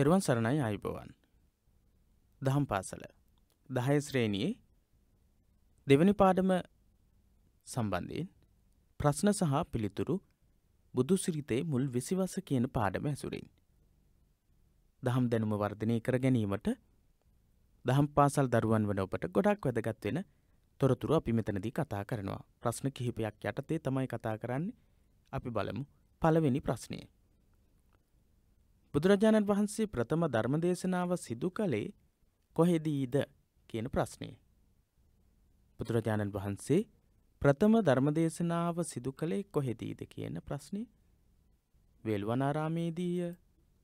තෙරුවන් සරණයි අයිබෝවන්. දහම් පාසල දහය ශ්‍රේණයේ දෙවනි පාඩම සම්බන්ධයෙන් ප්‍රශ්න සහ පිළිතුරු බුදුසිරිතේ මුල් විසිවස කියන පාඩම ඇසුරින්. දහම් දැනුම වර්ධනය කර ගැනීමට දහම් පාසල් දරුවන් වන ඔපට ගොඩක් වැදගත් වෙන තොරතුරු අපි මෙතනදී කතා කරනවා ප්‍රශ්න කිහිපයක් යටතේ තමයි කතා කරන්නේ අපි බලමු පළවෙනි ප්‍රශ්නය. බුදුරජාණන් වහන්සේ ප්‍රථම ධර්මදේශනාව සිදු කළේ කොහෙදීද කියන ප්‍රශ්නය. බුදුරජාණන් වහන්සේ ප්‍රථම ධර්මදේශනාව සිදු කළේ කොහෙදීද කියන ප්‍රශ්නය වෙල්වනාරාමේදීය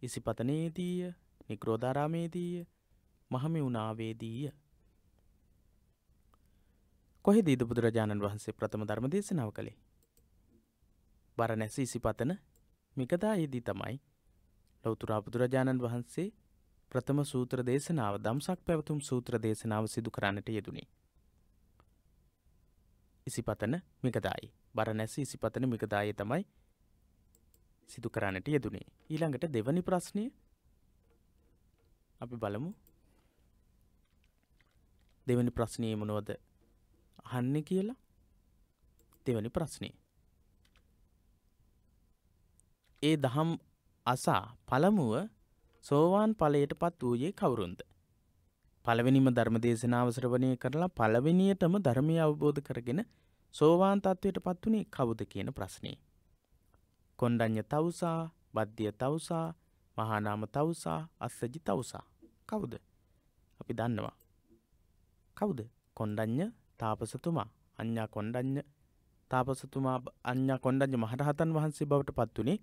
ඉසිපතනේදීය නික්‍රෝධාරාමේදීය මහමිවුණාවේදීය. කොහෙදීද බුදුරජාණන් වහන්සේ ප්‍රථම ධර්මදේශනාව කළේ. බරණැස ඉසිපතන මිකදායේදී තමයි ලොවතුරා බුදුරජාණන් වහන්සේ ප්‍රථම සූත්‍ර දේශනාව දම්සක් පැවතුම් සූත්‍ර දේශනාව සිදු කරන්නට යෙදුණි. ඉසිපතන මිකදායි බරණැස ඉසිපතන මිකදාය තමයි සිදු කරන්නට යෙදුණේ. ඊළඟට දෙවනි ප්‍රශ්නය අපි බලමු දෙවැනි ප්‍රශ්නය මනුවද අහන්න කියලා දෙවැනි ප්‍රශ්නය. ඒ දහම් අසා පළමුුව සෝවාන් පලයට පත් වූයේ කවුරුන්ද. පළවෙනිම ධර්මදේශනාවසරවනය කරලා පළවෙනියටම ධර්මය අවබෝධ කරගෙන සෝවාන් තත්ත්වයට පත් වනේ කවුද කියන ප්‍රශ්නේ. කොන්ඩ්ඥ තවසා බද්ධිය තවසා මහානාම තවසා අස්සජි තවසා කවුද අපි දන්නවා. කවුද කොන්ඩ්ඥ තාපසතුමා අඤ්ඥා කොන්ඩ්ඥ තාපසතුමා අඤ්ඥා කොන්ඩ්ඥ මහරහතන් වහන්සේ බවට පත් වනේ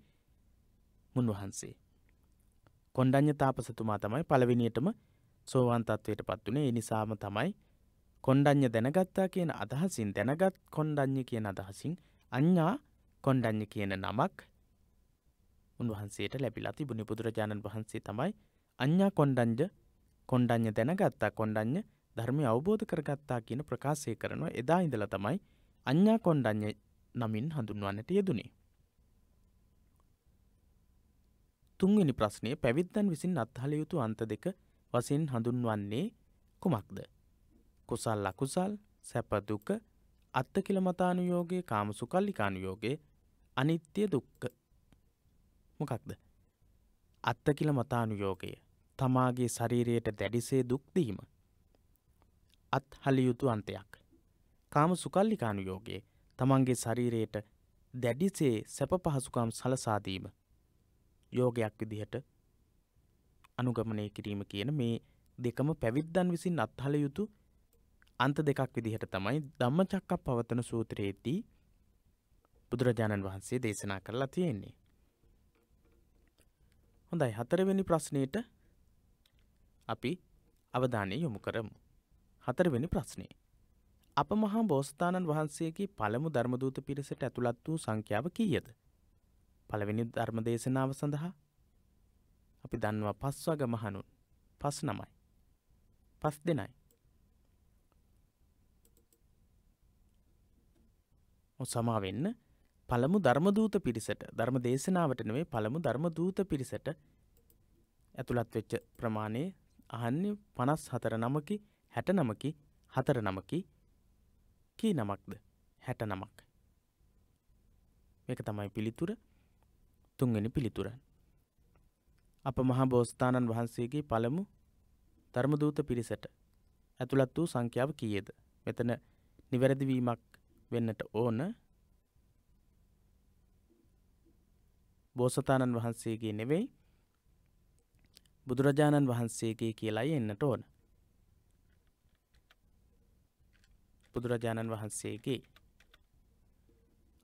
මුන්වහන්සේ. කොණ්ඩඤ්ඤ තාපසතුමා තමයි පළවෙනියටම සෝවාන් තත්වයට පත් වුණේ. ඒ නිසාම තමයි කොණ්ඩඤ්ඤ දැනගත්තා කියන අදහසින් දැනගත් කොණ්ඩඤ්ඤ කියන අදහසින් අඤ්ඤා කොණ්ඩඤ්ඤ කියන නමක් උන්වහන්සේට ලැබිලා තිබුණේ බුදුරජාණන් වහන්සේ තමයි අඤ්ඤා කොණ්ඩඤ්ඤ කොණ්ඩඤ්ඤ දැනගත්තා කොණ්ඩඤ්ඤ ධර්මය අවබෝධ කරගත්තා කියන ප්‍රකාශය කරනවා එදා ඉඳලා තමයි අඤ්ඤා කොණ්ඩඤ්ඤ නමින් හඳුන්වන්නට යෙදුනේ. තුන්වෙනි ප්‍රශ්නය පැවිද්දන් විසින් අත්හල යුතු අන්ත දෙක වසින් හඳුන්වන්නේ කුමක්ද. කුසල් ලකුසල් සැපදුක අත්තකිලමතානුයෝගේ කාමසුකල්ලිකානුයෝගේ අනිත්‍ය දුක්ක මොකක්ද. අත්තකිල මතානුයෝගය තමාගේ ශරීරයට දැඩිසේ දුක්දීම. අත්හලියුතු අන්තයක්. කාම සුකල්ලිකානුයෝගේ තමන්ගේ ශරීරයට දැඩිසේ සැප පහසුකම් සලසාදීම. යෝගයක් විදිහට අනුගමනය කිරීම කියන මේ දෙකම පැවිද්දන් විසින් අත්හල යුතු අන්ත දෙකක් විදිහට තමයි ධම්ම චක්ක පවතන සූත්‍රයේදී බුදුරජාණන් වහන්සේ දේශනා කරලා තියෙන්නේ. හොඳයි හතරවෙනි ප්‍රශ්නයට අපි අවධානය යොමු කරමු. හතරවෙනි ප්‍රශ්නය. අප මහා බෝස්ථානන් වහන්සේගේ පළමු ධර්මදූත පිරිසට ඇතුළත් වූ සංඛ්‍යාව කීයද? පළවෙනි ධර්ම දේශනාව සඳහා අපි දන්නවා පස්වග මහනුන් පස් නමයි. පස් දෙනයි. සමාවෙන්න පළමු ධර්මදූත පිරිසට ධර්ම දේශනාවට නෙවේ පළමු ධර්මදූත පිරිසට ඇතුළත් වෙච්ච ප්‍රමාණය අහන්නේ පනස් හතර නමකි හැට නමකි හතර නමකි කී නමක්ද හැට නමක් මේක තමයි පිළිතුර තුන්වෙනි පිළිතුරන්. අප මහා බෝස්ථානන් වහන්සේගේ පළමු ධර්මදූත පිරිසට ඇතුළත් වූ සංඛ්‍යාව කීයද. මෙතන නිවැරදිවීමක් වෙන්නට ඕන බෝසතාණන් වහන්සේගේ නෙවෙයි බුදුරජාණන් වහන්සේගේ කියලායි එන්නට ඕන. බුදුරජාණන් වහන්සේගේ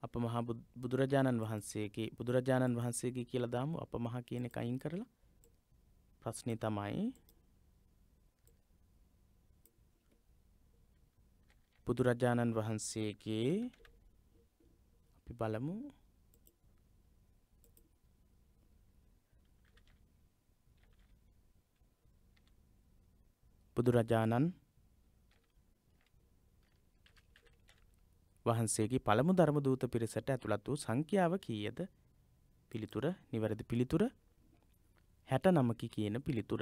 අප මහා බුදුරජාණන් වහන්සේගේ බුදුරජාණන් වහන්සේගේ කියලා දාමු අප මහා කියන එක අයින් කරලා ප්‍රශ්නේ තමයි බුදුරජාණන් වහන්සේගේ අපි බලමු බුදුරජාණන් වහන්සේගේ පළමු ධර්මදූත පිරිසට ඇතුළත් වූ සංඛ්‍යාව කීයද පිළිතුර නිවැරදි පිළිතුර හැට නමකි කියන පිළිතුර.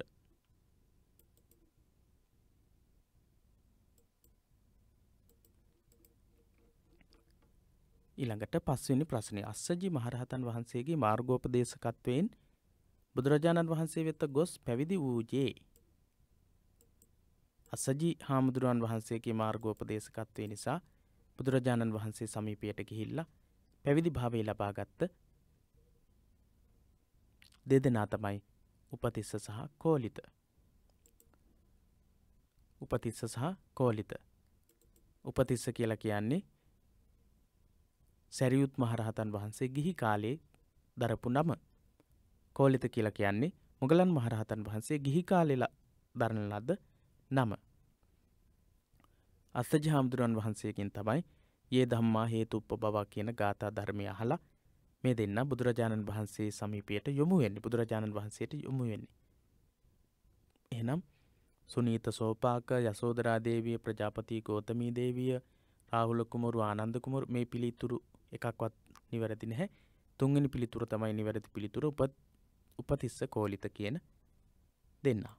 ඊළඟට පස්වෙනි ප්‍රශ්නය අස්සජි මහරහතන් වහන්සේගේ මාර්ගෝපදේශකත්වයෙන් බුදුරජාණන් වහන්සේ වෙත ගොස් පැවිදි වූජේ. අසජි හාමුදුරුවන් වහන්සේගේ මාර්ගෝපදේශකත්වය නිසා බුදුරජාණන් වහන්සේ සමීපයට ගිහිල්ලා පැවිදි භාවය ලබාගත්ත දෙදෙනා තමයි උපතිස්ස සහ කෝලිත. උපතිස්ස සහ කෝලිත. උපතිස්ස කියලා කියන්නේ සැරියුත් මහරහතන් වහන්සේ ගිහි කාලේ දරපු නම. කෝලිත කියලා කියන්නේ මුගලන් මහරහතන් වහන්සේ ගිහි කාලෙලා දරන ලද නම. අස්සජ හාමුදුරුවන් වහන්සේකින් තමයි ඒ දම්මා හේතුප්ප බවක් කියන ගාථා ධර්මය අහලා මේ දෙන්න බුදුරජාණන් වහන්සේ සමීපයට යොමු වෙන්නේ බුදුරජාණන් වහන්සේට යොමු වෙන්නේ. එහනම් සුනීත සෝපාක යසෝදරාදේවිය ප්‍රජාපති ගෝතමී දේවිය රාහුල කුමරු ආනන්ද කුමරු මේ පිළිතුරු එකක්වත් නිවැරදි නැහැ. තුන්වෙනි පිළිතුර තමයි නිවැරදි පිළිතුර උපතිස්ස කෝලිත කියන දෙන්නා.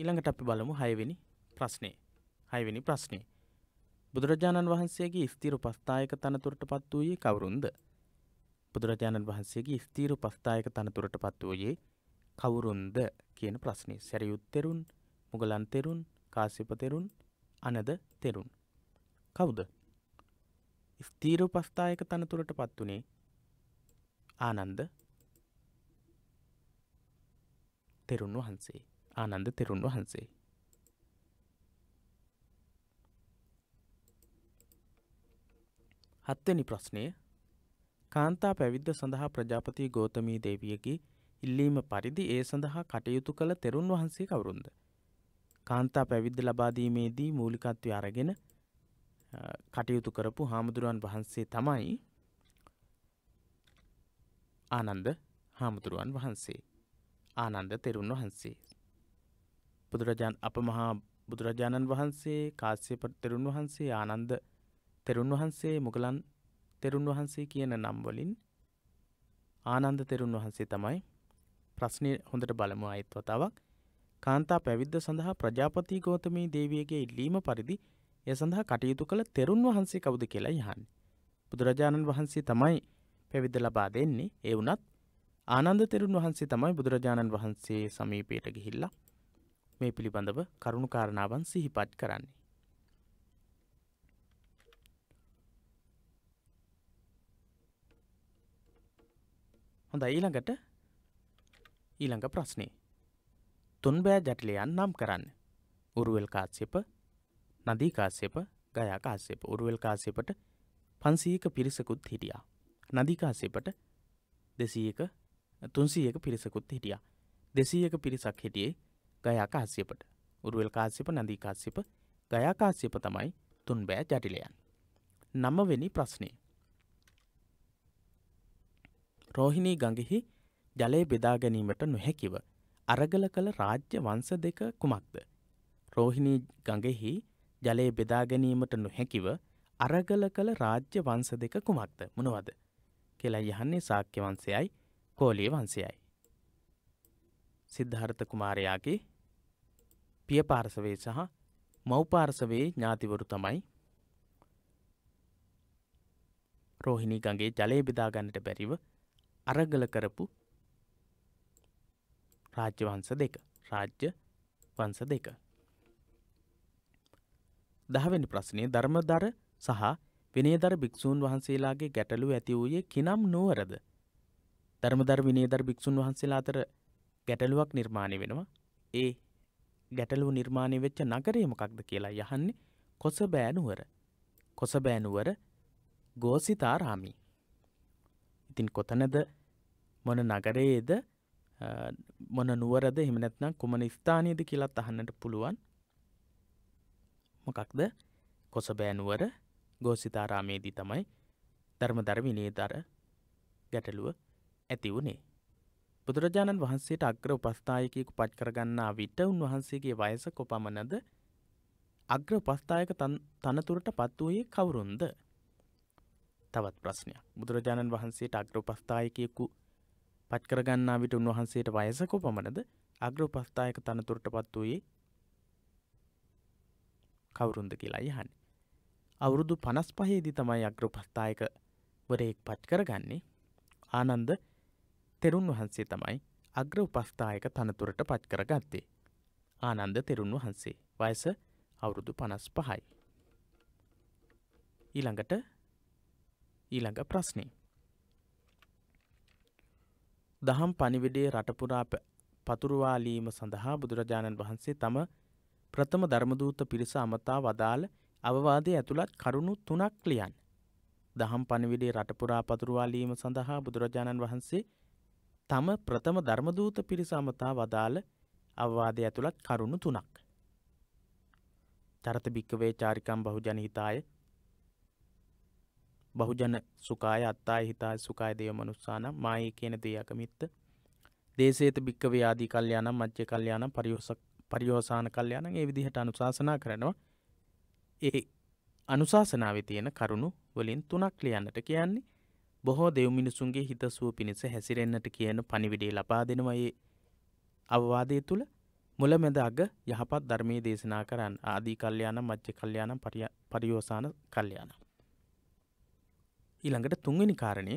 ඊළඟට අපි බලමු හයවෙනි ප්‍රශ්නේ. හයවෙනි ප්‍රශ්නේ. බුදුරජාණන් වහන්සේගේ ස්ථීර උපස්ථායක තනතුරට පත් වූයේ කවුරුන්ද? බුදුරජාණන් වහන්සේගේ ස්ථීර උපස්ථායක තනතුරට පත් වූයේ කවුරුන්ද කියන ප්‍රශ්නේ. සැරියුත් තෙරුන්, මුගලන් තෙරුන්, කාශ්‍යප තෙරුන්, අනද තෙරුන්. කවුද? ස්ථීර උපස්ථායක තනතුරට පත් වුණේ ආනන්ද තෙරුන් වහන්සේ. ආනන්ද තෙරුන් වහන්සේ. හත්වනි ප්‍රශ්නය කාන්තා පැවිද්ද සඳහා ප්‍රජාපති ගෝතමී දේවියකි ඉල්ලීම පරිදි ඒ සඳහා කටයුතු කළ තෙරුන් වහන්සේ කවරුන්ද. කාන්තා පැවිද්ද ලබාදීමේදී මූලිකත්ව අරගෙන කටයුතු කරපු හාමුදුරුවන් වහන්සේ තමයි ආනන්ද හාමුදුරුවන් වහන්සේ ආනන්ද තෙරුන් වහන්සේ බුදුරජාන් අප මහා බුදුරජාණන් වහන්සේ කාශ්‍යප තෙරුන් වහන්සේ ආනන්ද තෙරුන් වහන්සේ මුගලන් තෙරුන් වහන්සේ කියන නම් වලින් ආනන්ද තෙරුන් වහන්සේ තමයි ප්‍රශ්නය හොඳට බලමු අයත් වතාවක් කාන්තා පැවිද්ද සඳහා ප්‍රජාපති ගෝතමී දේවියගේ ඉල්ලීම පරිදි එය සඳහා කටයුතු කළ තෙරුන් වහන්සේ කවුද කියලා යහන්. බුදුරජාණන් වහන්සේ තමයි පැවිද ලබා දෙන්නේ ඒ වුනත් ආනන්ද තෙරුන් වහන්සේ තමයි බුදුරජාණන් වහන්සේ සමීපයට ගිහිල්ලා මේ පිළිබඳව කරුණු කාරණාවන් සිහිපත් කරන්නේ. හොඳ ඊළඟට ඊළඟ ප්‍රශ්නේ. තුන්බෑ ජටලයන් නම් කරන්න. උරුවල් කාශ්‍යප නදී කාශ්‍යප ගයා කාශ්‍යප උරුවල් කාශ්‍යපට පන්සීක පිරිසකුත් හිටියා. නදී කාශ්‍යපට දෙසීක තුන්සීයක පිරිසකුත් හිටියා. දෙසීයක පිරිසක් හිටියේ ගයාකාශ්‍යපට උරුවල් කාශ්‍යප නදීකාශ්‍යප ගයාකාශ්‍යප තමයි තුන් බෑ ජටිලයන්. නමවෙනි ප්‍රශ්නය. රෝහිණී ගඟෙහි ජලය බෙදා ගැනීමට නොහැකිව අරගල කළ රාජ්‍ය වංස දෙක කුමක්ද. රෝහිණී ගඟෙහි ජලය බෙදා ගැනීමට නොහැකිව අරගල කළ රාජ්‍ය වංස දෙක කුමක්ද මොනවද කියලා යහන්නේ සාක්‍ය වන්සයයි කෝලිය වන්සයයි. සිද්ධාර්ථ කුමාරයාගේ පිය පාර්සවේ සහ මව්පාර්සවේ ඥාතිවරු තමයි රෝහිණී ගගේ ජලය බෙදාගන්නට බැරිව අරගල කරපු රාජ්‍යවංස දෙක රාජ්‍ය වංස දෙක. දහවැනි ප්‍රශ්නය ධර්මදර සහ විනේදර භික්‍ෂූන් වහන්සේලාගේ ගැටලු ඇති වූයේ කිනම් නුවරද. ධර්මදර විනේදර භික්‍ෂූන් වහන්සේලා අතර ගැටලුවක් නිර්මාණය වෙනවා ඒ ගැටලු නිර්මාණය වෙච්ච නගරය මොකක්ද කියලා යහන්නේ කොසබෑනුවර කොසබෑනුවර ගෝසිතාරාමි. ඉතින් කොතනද මොන නගරයේද මොන නුවරද හිමනැත්නම් කුමන ස්ථානයද කියලත් අහන්නට පුළුවන් මොකක්ද කොසබෑනුවර ගෝසිතාරාමේදී තමයි ධර්ම ධර්මිනේ දර ගැටලුව ඇති වුණේ බුදුරජාණන් වහන්සේට අග්‍ර උපස්ථායකයකු පච් කරගන්නා විට උන්වහන්සේගේ වයස කොපමණද අග්‍ර උපස්ථායක තනතුරට පත් වූයේ කවුරුන්ද තවත් ප්‍රශ්නයක් බුදුරජාණන් වහන්සේට අග්‍ර උපස්ථායකයකු පච් කරගන්නා විට උන්වහන්සේට වයස කොපමණද අග්‍ර උපස්ථායක තනතුරට පත් වූයේ කවුරුන්ද කියලා යහන් අවුරුදු පනස් පහේදී තමයි අග්‍ර උපස්ථායක වරයෙක් පච් කරගන්නේ ආනන්ද තෙරුන් වහන්සේ තමයි අග්‍ර උපස්ථායක තනතුරට පත්කර ගත්තේ. ආනන්ද තෙරුන් වහන්සේ වයස අවුරුදු පනස් පහයි. ඊළඟට ඊළඟ ප්‍රශ්නය. දහම් පනිවිඩේ රටපුරා පතුරවාලීම සඳහා බුදුරජාණන් වහන්සේ තම ප්‍රථම ධර්මදූත පිරිස අමතා වදාළ අවවාදය ඇතුළත් කරුණු තුනක් ලියන්. දහම් පණවිඩේ රටපුරා පතුරවාලීම සඳහා බුදුරජාණන් වහන්සේ තම ප්‍රථම ධර්මදූත පිරිසමතා වදාළ අවවාදය ඇතුළත් කරුණු තුනක්. චරත භික්කවේ චාරිකම් බහුජනහිතාය බහුජන සුකාය අත්තාය හිතා සුකාය දෙය මනුස්සානම් මායේ කියන දෙයකමිත්ත දේශේත භික්කවේ ආදී කල්්‍යයානම් මච්ච කල්්‍යයාන පරිියෝසාන කල්්‍යයාන ඒ විදිහට අනුශාසනා කරනවා ඒ අනුශාසනාව තියෙන කරුණු වලින් තුනක් ලියන්නට කියන්නේ බොහෝ දෙව් මිනිසුන්ගේ හිතසුව පිණිස හැසිරෙන්න්නට කියන පනිවිඩේ ලබා දෙනවයේ අවවාදය තුළ මුල මෙද අග යහපත් ධර්මය දේශනා කරන්න ආදී කල්්‍යයාන මච්ච කල්්‍යයානම් පරිියෝසාන කල්්‍යයාන. ඊළඟට තුන්වෙනි කාරණය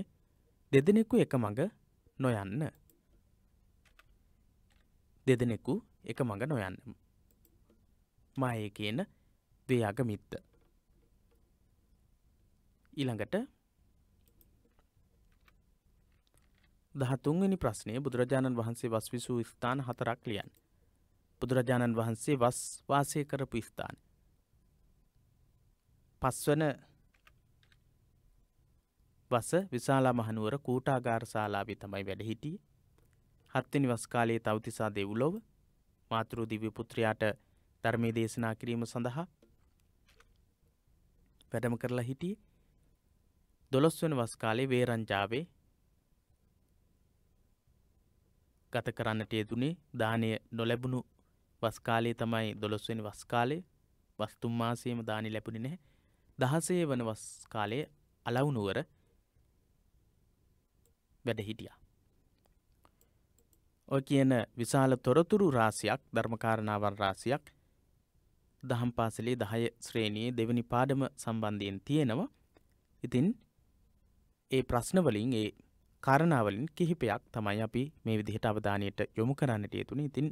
දෙදෙනෙකු එක මඟ නොයන්න. දෙදෙනෙකු එක මඟ නොයන්න. මායේ කියන දේ අගමිත්ත. ඊළඟට දහතුන්වැනි ප්‍රශ්නය බුදුරජාණන් වහන්සේ වස් විසූ ස්ථාන හතරක් ලියන්. බුදුරජාණන් වහන්සේ වස් වාසය කරපු ස්ථාන. පස්වන වස විශාලා මහනුවර කූටාගාර ශාලාවේ තමයි වැඩ හිටිය. හත්තිනි වස්කාලයේ තවතිසා දෙව්ලොව මාතෘ දිව්‍යපුත්‍රයාට ධර්මය දේශනා කිරීම සඳහා වැඩම කරලා හිටිය. දොළොස්වන වස්කාලේ වේරංජාවේ ගත කරන්නට යෙදුනේ දානය නොලැබුණු වස්කාලයේ තමයි දොළොස්වනි වස්කාලේ වස්තුම් මාසයම දානි ලැබුණි නැහැ දහසේ වන වස්කාලයේ අලවුනුවර වැඩ හිටියා. ඔය කියන විශාල තොරතුරු රාසියක් ධර්මකාරණාවන් රාසියක් දහම් පාසලේ දහය ශ්‍රේණයේ දෙවනි පාඩම සම්බන්ධයෙන් තියෙනවා ඉතින් ඒ ප්‍රශ්නවලින් ඒ කරණාවලින් කිහිපයක් තමයි අපි මේ විදිහට අවධානයට යොමු කරන්නට යුතුනි ඉතින්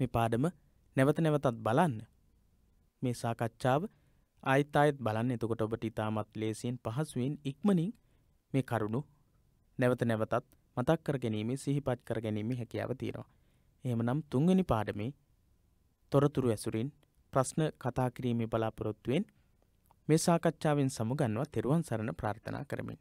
මේ පාඩම නැවත නැවතත් බලන්න මේ සාකච්ඡාව ආයිත් ආයෙත් බලන්න එතකොට ඔබට ඉතාමත් ලේසියෙන් පහසුවෙන් ඉක්මනින් මේ කරුණු නැවත නැවතත් මතක් කර ගැනීම සිහිපත් කර ගැනීම හැකියාව තියෙනවා. එහෙමනම් තුන්වෙනි පාඩමේ තොරතුරු ඇසුරින් ප්‍රශ්න කතා කිරීමේ බලාපොරොත්තුවෙන් මේ සාකච්ඡාවෙන් සමුගන්නවා තෙරුවන් සරණ ප්‍රාර්ථනා කරමින්